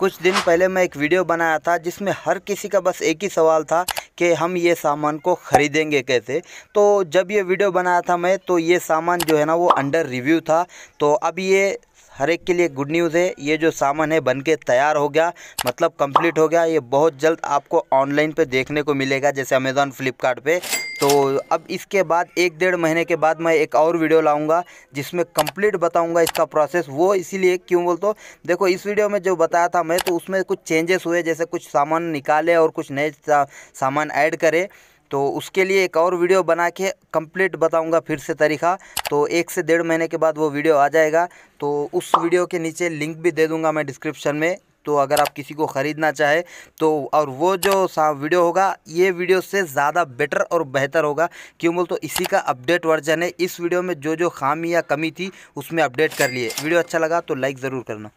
कुछ दिन पहले मैं एक वीडियो बनाया था जिसमें हर किसी का बस एक ही सवाल था कि हम ये सामान को ख़रीदेंगे कैसे तो जब ये वीडियो बनाया था मैं तो ये सामान जो है ना वो अंडर रिव्यू था तो अब ये हर एक के लिए गुड न्यूज़ है ये जो सामान है बनके तैयार हो गया मतलब कंप्लीट हो गया ये बहुत जल्द आपको ऑनलाइन पे देखने को मिलेगा जैसे अमेज़ॉन फ्लिपकार्ट तो अब इसके बाद एक डेढ़ महीने के बाद मैं एक और वीडियो लाऊंगा जिसमें कंप्लीट बताऊंगा इसका प्रोसेस वो इसीलिए क्यों बोलते हो देखो इस वीडियो में जो बताया था मैं तो उसमें कुछ चेंजेस हुए जैसे कुछ सामान निकाले और कुछ नए सामान ऐड करे तो उसके लिए एक और वीडियो बना के कंप्लीट बताऊंगा फिर से तरीका तो एक से डेढ़ महीने के बाद वो वीडियो आ जाएगा तो उस वीडियो के नीचे लिंक भी दे दूंगा मैं डिस्क्रिप्शन में तो अगर आप किसी को ख़रीदना चाहे तो और वो जो वीडियो होगा ये वीडियो से ज़्यादा बेटर और बेहतर होगा क्यों बोल तो इसी का अपडेट वर्जन है इस वीडियो में जो जो खामी या कमी थी उसमें अपडेट कर लिए वीडियो अच्छा लगा तो लाइक ज़रूर करना